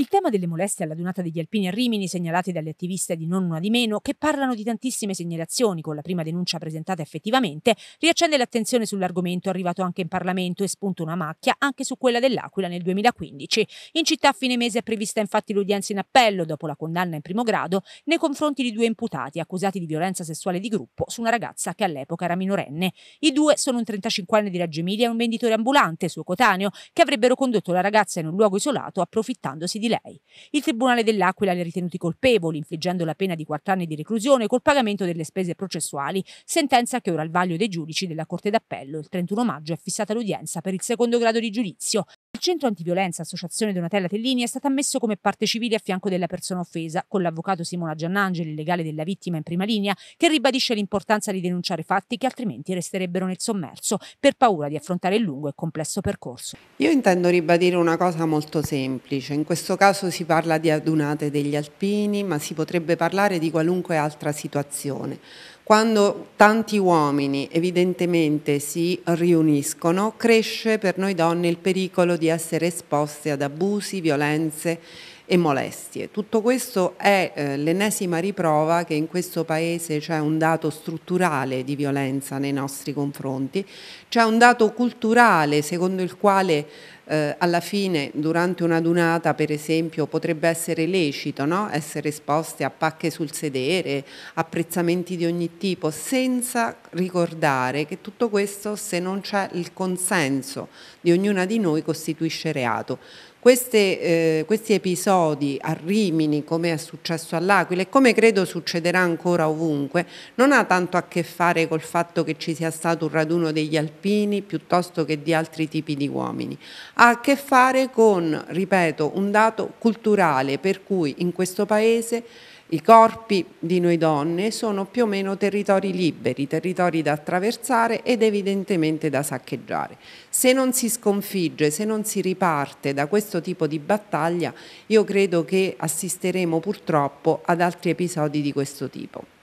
Il tema delle molestie alla donata degli alpini a Rimini segnalate dalle attiviste di Non Una di Meno, che parlano di tantissime segnalazioni con la prima denuncia presentata effettivamente, riaccende l'attenzione sull'argomento arrivato anche in Parlamento e spunta una macchia anche su quella dell'Aquila nel 2015. In città a fine mese è prevista infatti l'udienza in appello dopo la condanna in primo grado nei confronti di due imputati accusati di violenza sessuale di gruppo su una ragazza che all'epoca era minorenne. I due sono un 35enne di Reggio Emilia e un venditore ambulante, suo cotaneo, che avrebbero condotto la ragazza in un luogo isolato approfittandosi di lei. Il Tribunale dell'Aquila li ha ritenuti colpevoli, infliggendo la pena di quattro anni di reclusione col pagamento delle spese processuali, sentenza che ora al vaglio dei giudici della Corte d'Appello. Il 31 maggio è fissata l'udienza per il secondo grado di giudizio. Il centro antiviolenza Associazione Donatella Tellini è stato ammesso come parte civile a fianco della persona offesa, con l'avvocato Simona Giannangeli, legale della vittima in prima linea, che ribadisce l'importanza di denunciare fatti che altrimenti resterebbero nel sommerso, per paura di affrontare il lungo e complesso percorso. Io intendo ribadire una cosa molto semplice. In questo questo caso si parla di adunate degli alpini, ma si potrebbe parlare di qualunque altra situazione quando tanti uomini evidentemente si riuniscono, cresce per noi donne il pericolo di essere esposte ad abusi, violenze e molestie. Tutto questo è eh, l'ennesima riprova che in questo Paese c'è un dato strutturale di violenza nei nostri confronti, c'è un dato culturale secondo il quale eh, alla fine durante una dunata per esempio potrebbe essere lecito no? essere esposte a pacche sul sedere, apprezzamenti di ogni tipo senza ricordare che tutto questo, se non c'è il consenso di ognuna di noi, costituisce reato. Queste, eh, questi episodi a Rimini, come è successo all'Aquila e come credo succederà ancora ovunque, non ha tanto a che fare col fatto che ci sia stato un raduno degli alpini piuttosto che di altri tipi di uomini, ha a che fare con, ripeto, un dato culturale per cui in questo Paese i corpi di noi donne sono più o meno territori liberi, territori territori da attraversare ed evidentemente da saccheggiare. Se non si sconfigge, se non si riparte da questo tipo di battaglia, io credo che assisteremo purtroppo ad altri episodi di questo tipo.